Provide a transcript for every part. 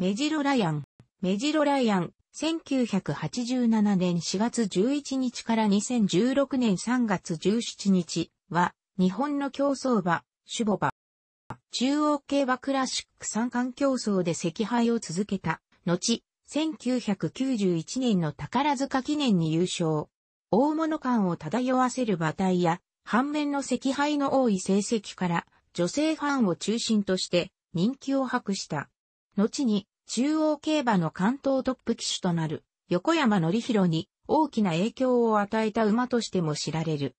メジロライアン。メジロライアン、1987年4月11日から2016年3月17日は、日本の競走馬、シュボバ。中央競馬クラシック三冠競争で赤敗を続けた、後、1991年の宝塚記念に優勝。大物感を漂わせる馬体や、反面の赤敗の多い成績から、女性ファンを中心として人気を博した。後に中央競馬の関東トップ騎手となる横山則弘に大きな影響を与えた馬としても知られる。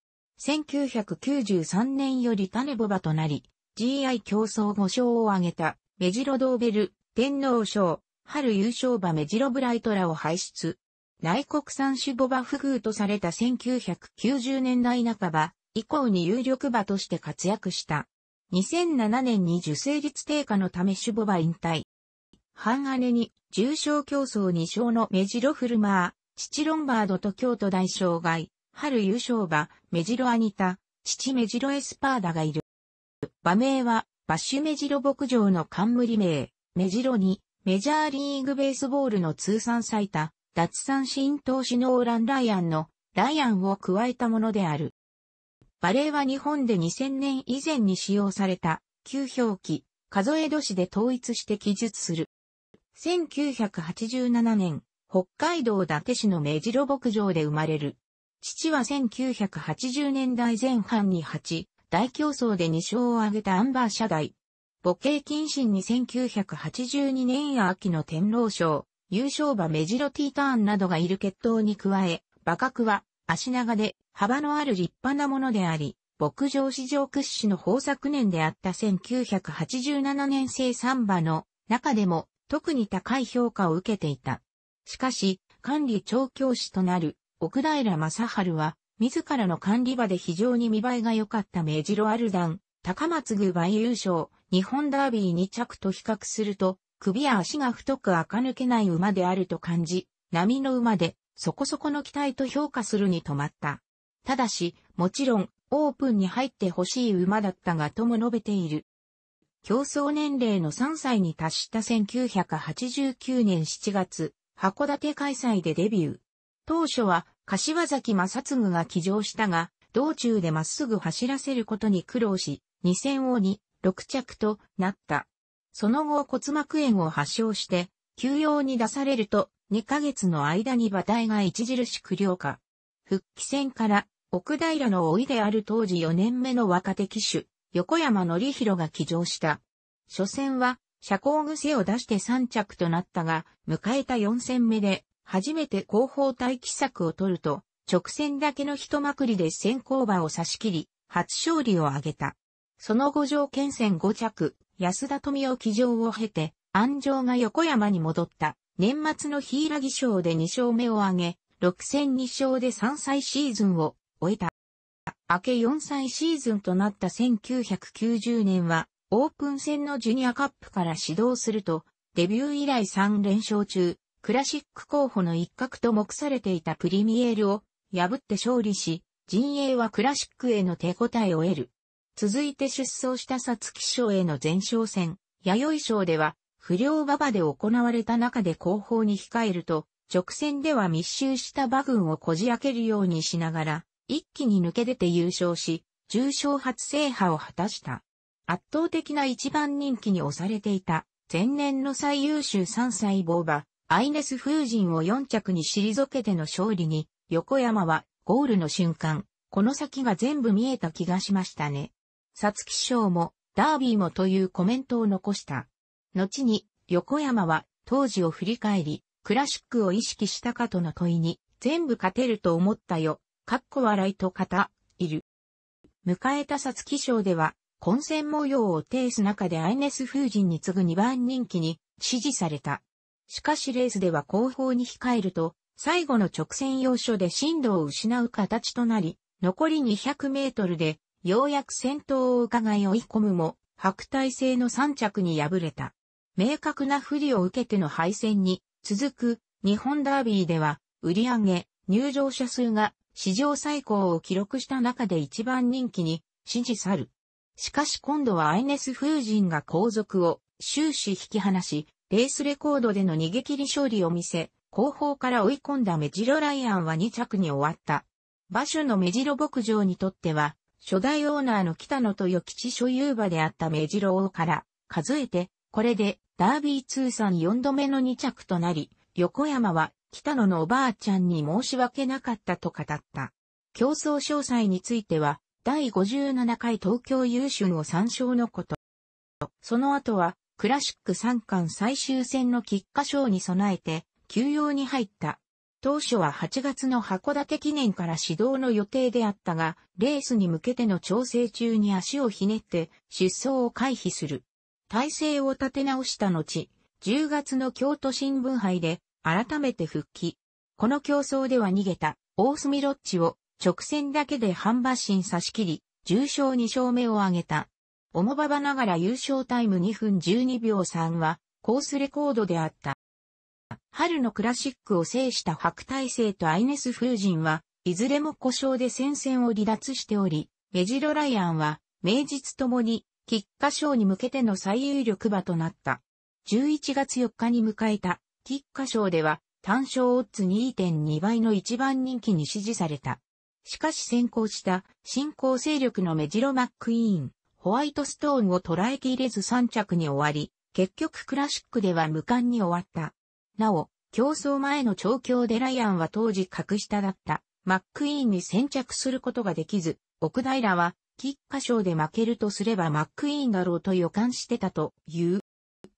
1993年より種ボバとなり、GI 競争5勝を挙げた、メジロドーベル、天皇賞、春優勝馬メジロブライトラを輩出。内国産種ボバ不遇とされた1990年代半ば以降に有力馬として活躍した。2007年に受精率低下のため種ボバ引退。半姉に、重賞競争2勝のメジロフルマー、父ロンバードと京都大障害、春優勝馬、メジロアニタ、父メジロエスパーダがいる。馬名は、バッシュメジロ牧場の冠名、メジロに、メジャーリーグベースボールの通算最多、脱三振投手のオーラン・ライアンの、ライアンを加えたものである。バレーは日本で2000年以前に使用された、旧表記、数え年で統一して記述する。1987年、北海道伊達市の目白牧場で生まれる。父は1980年代前半に8、大競争で2勝を挙げたアンバー社大。母系謹慎に1982年や秋の天皇賞、優勝馬目白ティーターンなどがいる決闘に加え、馬格は足長で幅のある立派なものであり、牧場史上屈指の豊作年であった1987年生産馬の中でも特に高い評価を受けていた。しかし、管理調教師となる奥平正春は、自らの管理場で非常に見栄えが良かった目ロアルダン、高松宮倍優勝、日本ダービー2着と比較すると、首や足が太く垢抜けない馬であると感じ、波の馬で、そこそこの期待と評価するに止まった。ただし、もちろん、オープンに入って欲しい馬だったがとも述べている。競争年齢の3歳に達した1989年7月、函館開催でデビュー。当初は、柏崎正嗣が騎乗したが、道中でまっすぐ走らせることに苦労し、2戦を2、6着となった。その後骨膜炎を発症して、休養に出されると、2ヶ月の間に馬体が著しく良化。復帰戦から、奥平の老いである当時4年目の若手騎手、横山則弘が騎乗した。初戦は、社交癖を出して3着となったが、迎えた4戦目で、初めて後方待機策を取ると、直線だけの一まくりで先行馬を差し切り、初勝利を挙げた。その後条件戦5着、安田富夫騎乗を経て、安城が横山に戻った。年末のヒイラギ賞で2勝目を挙げ、6戦2勝で3歳シーズンを終えた。明け4歳シーズンとなった1990年は、オープン戦のジュニアカップから始動すると、デビュー以来3連勝中、クラシック候補の一角と目されていたプリミエールを破って勝利し、陣営はクラシックへの手応えを得る。続いて出走した皐月賞への前哨戦、弥生賞では、不良馬場で行われた中で後方に控えると、直線では密集した馬群をこじ開けるようにしながら、一気に抜け出て優勝し、重賞初制覇を果たした。圧倒的な一番人気に押されていた、前年の最優秀3歳坊馬、アイネス風神を4着に退けての勝利に、横山はゴールの瞬間、この先が全部見えた気がしましたね。皐月賞も、ダービーもというコメントを残した。後に、横山は、当時を振り返り、クラシックを意識したかとの問いに、全部勝てると思ったよ、かっこ笑いと方、いる。迎えた皐月賞では、混戦模様を呈す中でアイネス風神に次ぐ2番人気に支持された。しかしレースでは後方に控えると、最後の直線要所で進路を失う形となり、残り200メートルで、ようやく先頭を伺い追い込むも、白体制の3着に敗れた。明確な不利を受けての敗戦に続く日本ダービーでは売り上げ、入場者数が史上最高を記録した中で一番人気に、支持去る。しかし今度はアイネス・フージンが後続を終始引き離し、レースレコードでの逃げ切り勝利を見せ、後方から追い込んだメジロライアンは2着に終わった。馬主のメジロ牧場にとっては、初代オーナーの北野豊吉所有馬であったメジロ王から数えて、これでダービー通算4度目の2着となり、横山は北野のおばあちゃんに申し訳なかったと語った。競争詳細については、第57回東京優春を参照のこと。その後は、クラシック3巻最終戦の菊花賞に備えて、休養に入った。当初は8月の函館記念から指導の予定であったが、レースに向けての調整中に足をひねって出走を回避する。体制を立て直した後、10月の京都新聞杯で改めて復帰。この競争では逃げた、大隅ロッチを直線だけで半馬身差し切り、重賞2勝目を挙げた。重馬場ながら優勝タイム2分12秒3は、コースレコードであった。春のクラシックを制した白大生とアイネス・風神は、いずれも故障で戦線を離脱しており、メジロ・ライアンは、名実ともに、菊花賞に向けての最有力馬となった。11月4日に迎えた菊花賞では単勝オッズ2.2倍の一番人気に支持された。しかし先行した新興勢力のメジロマックイーン、ホワイトストーンを捉えきれず3着に終わり、結局クラシックでは無冠に終わった。なお、競争前の調教でライアンは当時格下だったマックイーンに先着することができず、奥平は菊花賞で負けるとすればマックイーンだろうと予感してたという。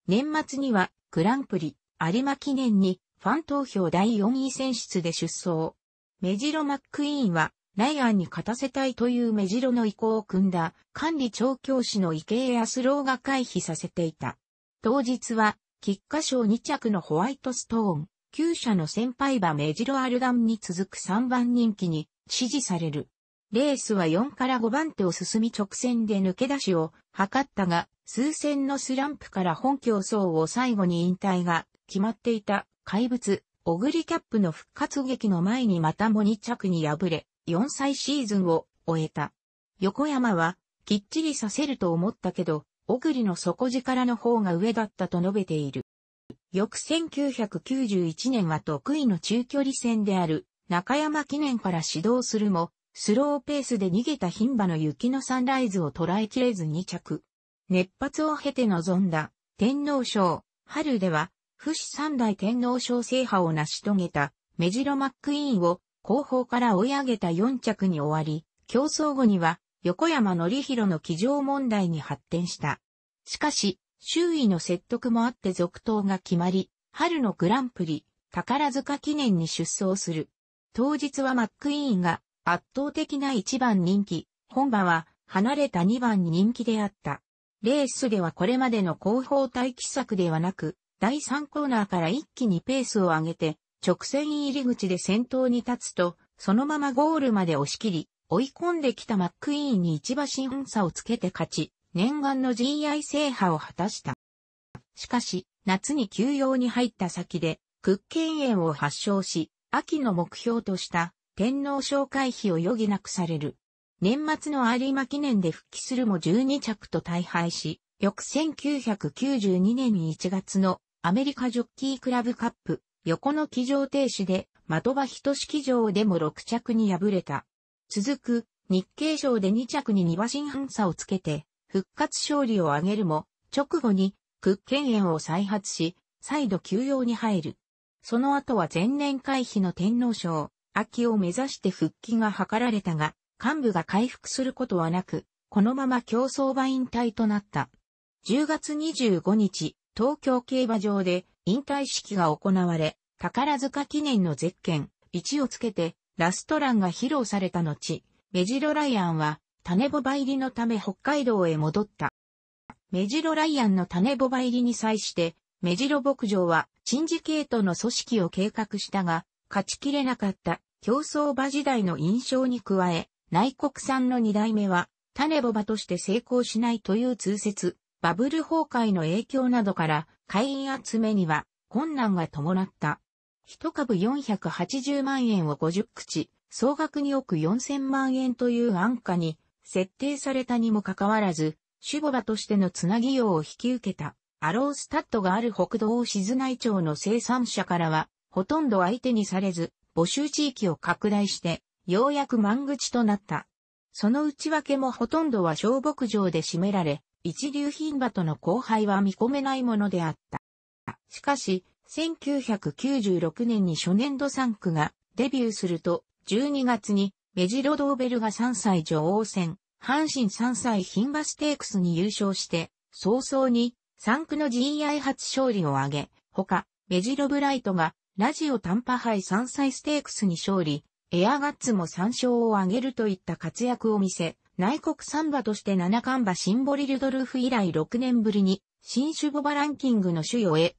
年末にはグランプリ有馬記念にファン投票第4位選出で出走。メジロ・マックイーンは、ライアンに勝たせたいというメジロの意向を組んだ管理調教師の池江康郎が回避させていた。当日は、菊花賞2着のホワイトストーン、旧社の先輩馬メジロアルダンに続く3番人気に支持される。レースは4から5番手を進み直線で抜け出しを図ったが、数戦のスランプから本競争を最後に引退が決まっていた怪物、オグリキャップの復活劇の前にまたも2着に敗れ、4歳シーズンを終えた。横山は、きっちりさせると思ったけど、オグリの底力の方が上だったと述べている。翌1991年は得意の中距離戦である中山記念から指導するも、スローペースで逃げた牝馬の雪のサンライズを捉えきれず2着。熱発を経て臨んだ天皇賞、春では不死三代天皇賞制覇を成し遂げた、メジロマックイーンを後方から追い上げた4着に終わり、競争後には横山則弘の騎乗問題に発展した。しかし、周囲の説得もあって続投が決まり、春のグランプリ、宝塚記念に出走する。当日はマックイーンが圧倒的な1番人気、本場は離れた2番人気であった。レースではこれまでの後方待機策ではなく、第3コーナーから一気にペースを上げて、直線入り口で先頭に立つと、そのままゴールまで押し切り、追い込んできたマックイーンに一馬身差をつけて勝ち、念願の GI 制覇を果たした。しかし、夏に休養に入った先で、屈権炎を発症し、秋の目標とした天皇賞回避を余儀なくされる。年末の有馬記念で復帰するも12着と大敗し、翌1992年1月のアメリカジョッキークラブカップ、横の騎乗停止で、的場等式場でも6着に敗れた。続く、日経賞で2着に2馬身半差をつけて、復活勝利を挙げるも、直後に、屈権炎を再発し、再度休養に入る。その後は前年回避の天皇賞、秋を目指して復帰が図られたが、幹部が回復することはなく、このまま競争場引退となった。10月25日、東京競馬場で引退式が行われ、宝塚記念のゼッケン1をつけてラストランが披露された後、メジロライアンは種ボバ入りのため北海道へ戻った。メジロライアンの種ボバ入りに際して、メジロ牧場はチンジケートの組織を計画したが、勝ちきれなかった競争馬時代の印象に加え、内国産の二代目は種ボバとして成功しないという通説。バブル崩壊の影響などから会員集めには困難が伴った。一株480万円を50口、総額2億4000万円という安価に設定されたにもかかわらず、守護場としてのつなぎ用を引き受けた、アロースタッドがある北道静内町の生産者からは、ほとんど相手にされず、募集地域を拡大して、ようやく満口となった。その内訳もほとんどは小牧場で占められ、一流品馬との交配は見込めないものであった。しかし、1996年に初年度3区がデビューすると、12月にメジロドーベルが3歳女王戦、阪神3歳品馬ステークスに優勝して、早々に3区の GI 初勝利を挙げ、他、メジロブライトがラジオ短波杯3歳ステークスに勝利、エアガッツも3勝を挙げるといった活躍を見せ、内国三バとして七冠馬シンボリルドルフ以来6年ぶりに、新種母バランキングの主要へ。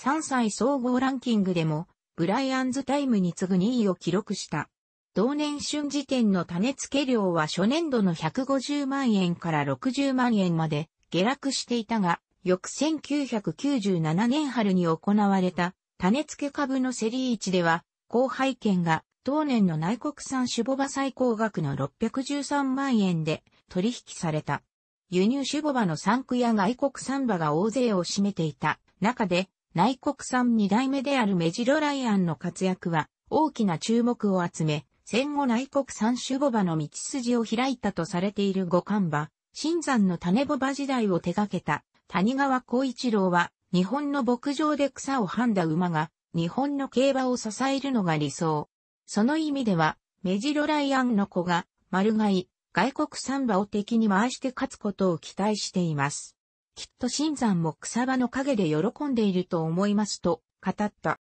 3歳総合ランキングでも、ブライアンズタイムに次ぐ2位を記録した。同年春時点の種付け量は初年度の150万円から60万円まで下落していたが、翌1997年春に行われた種付け株のセリー置では、後輩券が同年の内国産守ボバ最高額の613万円で取引された。輸入守ボバの産区や外国産馬が大勢を占めていた中で、内国産二代目であるメジロライアンの活躍は大きな注目を集め、戦後内国産守ボバの道筋を開いたとされている五冠馬、新山の種ボバ時代を手掛けた谷川光一郎は、日本の牧場で草をはんだ馬が、日本の競馬を支えるのが理想。その意味では、メジロライアンの子が、丸買い、外国サンバを敵に回して勝つことを期待しています。きっと新山も草場の陰で喜んでいると思いますと、語った。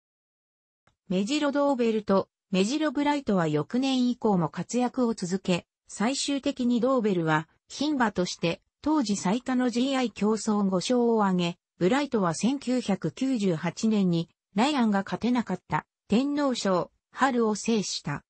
メジロドーベルとメジロブライトは翌年以降も活躍を続け、最終的にドーベルは、牝馬として、当時最多の GI 競争5勝を挙げ、ブライトは1998年に、ライアンが勝てなかった、天皇賞、春を制した。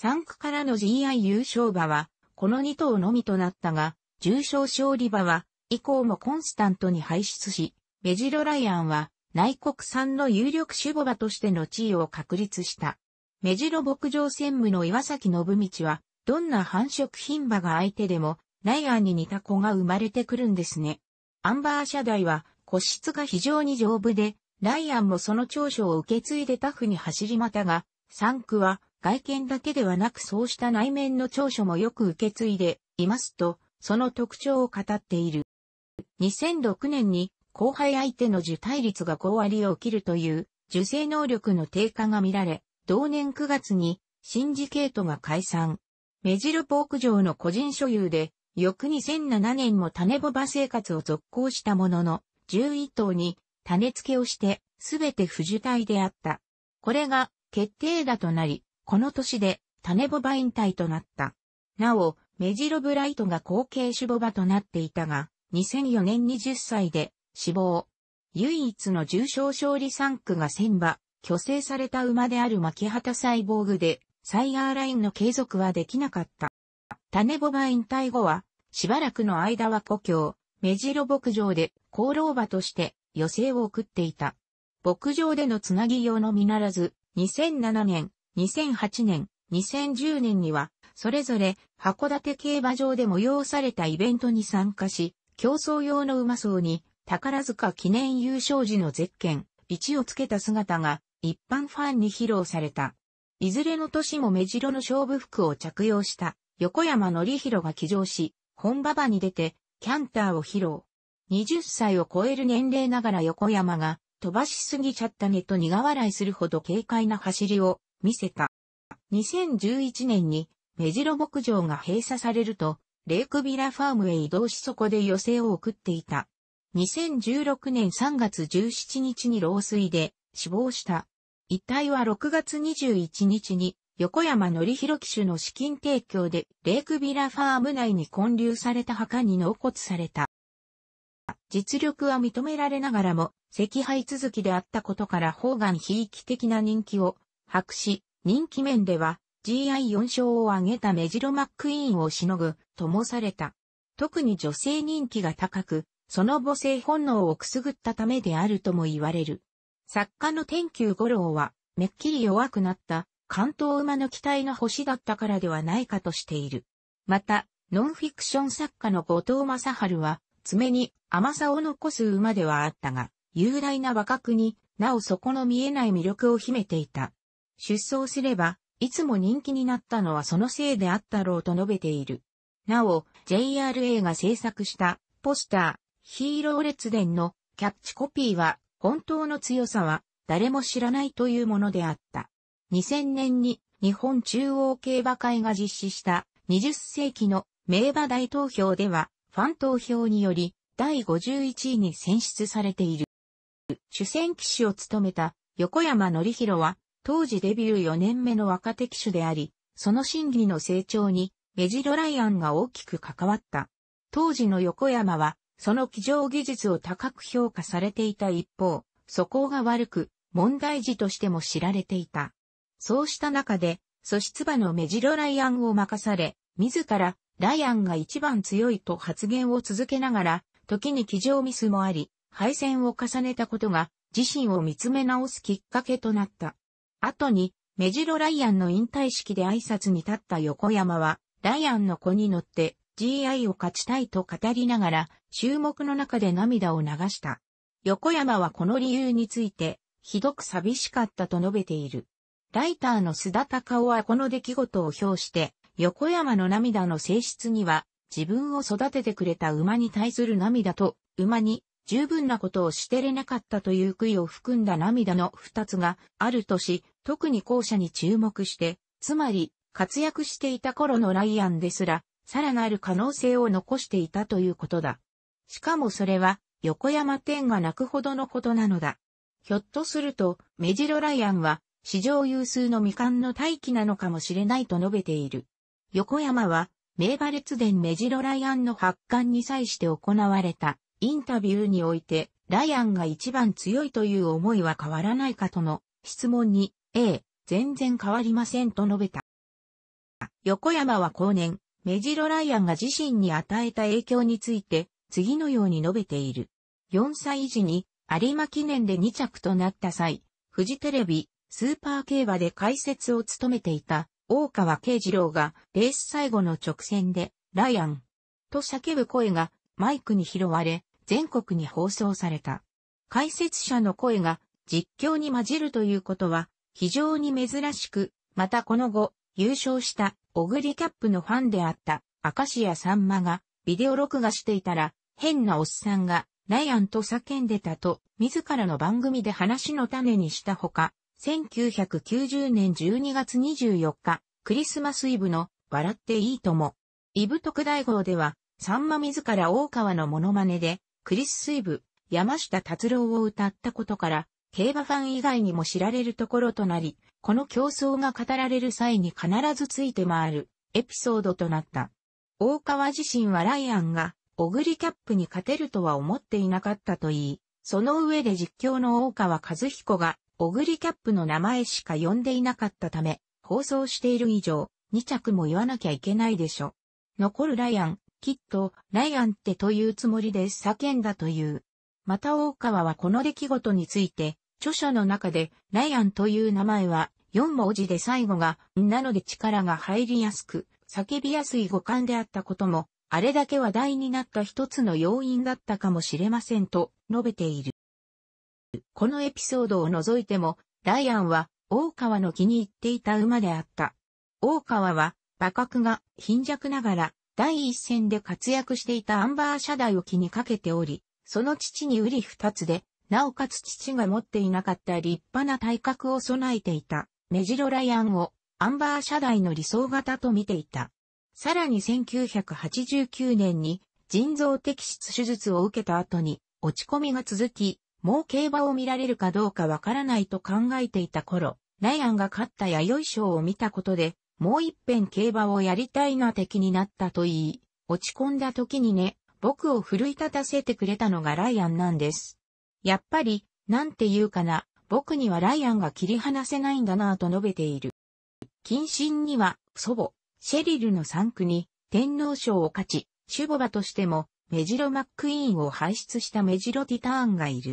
3区からの GI 優勝馬は、この2頭のみとなったが、重賞勝利馬は、以降もコンスタントに排出し、ベジロライアンは、内国産の有力守護馬としての地位を確立した。メジロ牧場専務の岩崎信道は、どんな繁殖品馬が相手でも、ライアンに似た子が生まれてくるんですね。アンバー社代は、個室が非常に丈夫で、ライアンもその長所を受け継いでタフに走りまたが、三区は外見だけではなくそうした内面の長所もよく受け継いでいますと、その特徴を語っている。2006年に後輩相手の受胎率が5割を切るという受精能力の低下が見られ、同年9月にシンジケートが解散。メジルポーク場の個人所有で、翌2007年も種ボバ生活を続行したものの、11頭に種付けをして、すべて不受胎であった。これが決定打となり、この年で種ボバ引退となった。なお、メジロブライトが後継種ボ場となっていたが、2004年20歳で死亡。唯一の重症勝利3区が1馬、虚勢された馬である牧畑サイボーグで、サイガーラインの継続はできなかった。種ボバ引退後は、しばらくの間は故郷、メジロ牧場で功労馬として余生を送っていた。牧場でのつなぎ用のみならず、2007年、2008年、2010年には、それぞれ函館競馬場で催されたイベントに参加し、競争用の馬層に宝塚記念優勝時のゼッケン、をつけた姿が一般ファンに披露された。いずれの年も目白の勝負服を着用した横山則弘が騎乗し、本馬場に出てキャンターを披露。20歳を超える年齢ながら横山が飛ばしすぎちゃったねと苦笑いするほど軽快な走りを見せた。2011年にメジロ牧場が閉鎖されると、レイクビラファームへ移動しそこで寄せを送っていた。2016年3月17日に老衰で死亡した。遺体は6月21日に横山則弘騎手の資金提供でレイクビラファーム内に混流された墓に納骨された。実力は認められながらも、赤敗続きであったことから方眼非域的な人気を博し、人気面では GI4 勝を挙げたメジロマックイーンをしのぐともされた。特に女性人気が高く、その母性本能をくすぐったためであるとも言われる。作家の天球五郎は、めっきり弱くなった関東馬の期待の星だったからではないかとしている。また、ノンフィクション作家の後藤正春は、爪に甘さを残す馬ではあったが、雄大な馬格に、なお底の見えない魅力を秘めていた。出走すれば、いつも人気になったのはそのせいであったろうと述べている。なお、JRA が制作したポスター、ヒーロー列伝のキャッチコピーは、本当の強さは誰も知らないというものであった。2000年に日本中央競馬会が実施した20世紀の名馬大投票では、ファン投票により、第51位に選出されている。主戦騎手を務めた横山則弘は、当時デビュー4年目の若手騎手であり、その審議の成長に、メジロライアンが大きく関わった。当時の横山は、その騎乗技術を高く評価されていた一方、素行が悪く、問題児としても知られていた。そうした中で、素質馬のメジロライアンを任され、自らライアンが一番強いと発言を続けながら、時に騎乗ミスもあり、敗戦を重ねたことが自身を見つめ直すきっかけとなった。後に、メジロライアンの引退式で挨拶に立った横山は、ライアンの子に乗って GI を勝ちたいと語りながら、注目の中で涙を流した。横山はこの理由について、ひどく寂しかったと述べている。ライターの須田隆夫はこの出来事を表して、横山の涙の性質には、自分を育ててくれた馬に対する涙と、馬に十分なことをしてれなかったという悔いを含んだ涙の二つがあるとし、特に後者に注目して、つまり、活躍していた頃のライアンですら、さらなる可能性を残していたということだ。しかもそれは、横山天が泣くほどのことなのだ。ひょっとすると、メジロライアンは、史上有数の未完の大器なのかもしれないと述べている。横山は、名馬列伝メジロライアンの発刊に際して行われたインタビューにおいて、ライアンが一番強いという思いは変わらないかとの質問に、ええ、全然変わりませんと述べた。横山は後年、メジロライアンが自身に与えた影響について、次のように述べている。4歳時に、有馬記念で2着となった際、フジテレビ、スーパー競馬で解説を務めていた、大川慶次郎がレース最後の直線で、ライアンと叫ぶ声がマイクに拾われ、全国に放送された。解説者の声が実況に混じるということは非常に珍しく、またこの後、優勝したオグリキャップのファンであった明石家さんまがビデオ録画していたら変なおっさんがライアンと叫んでたと自らの番組で話の種にしたほか、1990年12月24日、クリスマスイブの、笑っていいとも。イブ特大号では、さんま自ら大川のモノマネで、クリスイブ、山下達郎を歌ったことから、競馬ファン以外にも知られるところとなり、この競争が語られる際に必ずついて回る、エピソードとなった。大川自身はライアンが、オグリキャップに勝てるとは思っていなかったといい、その上で実況の大川和彦が、オグリキャップの名前しか呼んでいなかったため、放送している以上、2着も言わなきゃいけないでしょ。残るライアン、きっと、ライアンってというつもりで叫んだという。また大川はこの出来事について、著書の中で、ライアンという名前は、4文字で最後が、なので力が入りやすく、叫びやすい語感であったことも、あれだけ話題になった一つの要因だったかもしれませんと述べている。このエピソードを除いても、ライアンは大川の気に入っていた馬であった。大川は、馬格が貧弱ながら、第一線で活躍していたアンバーシャダイを気にかけており、その父に瓜二つで、なおかつ父が持っていなかった立派な体格を備えていた、メジロライアンを、アンバーシャダイの理想型と見ていた。さらに1989年に、腎臓摘出手術を受けた後に、落ち込みが続き、もう競馬を見られるかどうかわからないと考えていた頃、ライアンが勝った弥生賞を見たことで、もう一遍競馬をやりたいな敵になったと言い、落ち込んだ時にね、僕を奮い立たせてくれたのがライアンなんです。やっぱり、なんて言うかな、僕にはライアンが切り離せないんだなぁと述べている。近親には、祖母、シェリルの産区に、天皇賞を勝ち、守護馬としても、メジロ・マックイーンを輩出したメジロ・ティターンがいる。